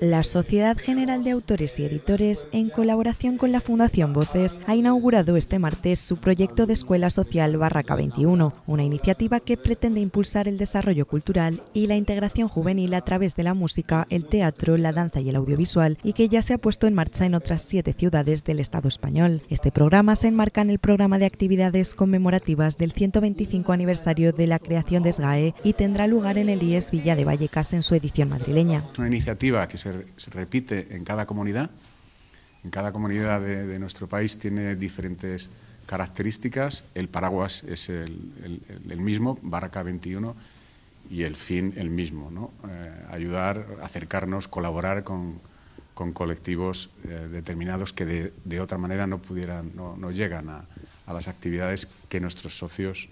La Sociedad General de Autores y Editores, en colaboración con la Fundación Voces, ha inaugurado este martes su proyecto de Escuela Social Barraca 21, una iniciativa que pretende impulsar el desarrollo cultural y la integración juvenil a través de la música, el teatro, la danza y el audiovisual, y que ya se ha puesto en marcha en otras siete ciudades del Estado español. Este programa se enmarca en el programa de actividades conmemorativas del 125 aniversario de la creación de SGAE y tendrá lugar en el IES Villa de Vallecas en su edición madrileña. Una iniciativa que se, repite en cada comunidad. En cada comunidad de, nuestro país tiene diferentes características. El paraguas es el, mismo, Barraca 21, y el fin el mismo, ¿no? Eh, ayudar, acercarnos, colaborar con, con colectivos eh, determinados que de, de, otra manera no pudieran, no, no llegan a, a, las actividades que nuestros socios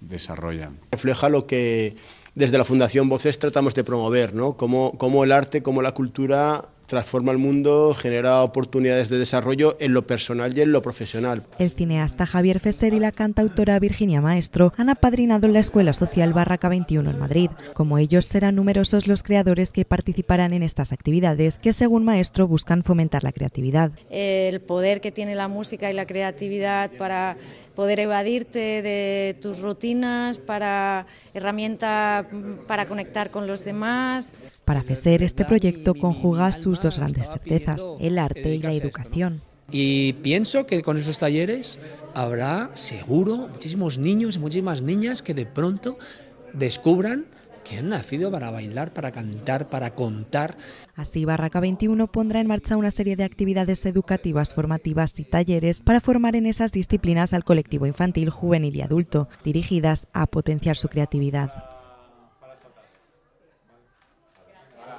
desarrollan. Refleja lo que desde la Fundación Voces tratamos de promover, ¿no? Cómo, cómo el arte, cómo la cultura transforma el mundo, genera oportunidades de desarrollo en lo personal y en lo profesional. El cineasta Javier Fesser y la cantautora Virginia Maestro han apadrinado la Escuela Social Barraca 21 en Madrid. Como ellos serán numerosos los creadores que participarán en estas actividades que según Maestro buscan fomentar la creatividad. El poder que tiene la música y la creatividad para poder evadirte de tus rutinas, para herramienta para conectar con los demás. Para FESER, este proyecto conjuga sus dos grandes certezas, el arte y la educación. Y pienso que con esos talleres habrá seguro muchísimos niños y muchísimas niñas que de pronto descubran que han nacido para bailar, para cantar, para contar. Así, Barraca 21 pondrá en marcha una serie de actividades educativas, formativas y talleres para formar en esas disciplinas al colectivo infantil, juvenil y adulto, dirigidas a potenciar su creatividad.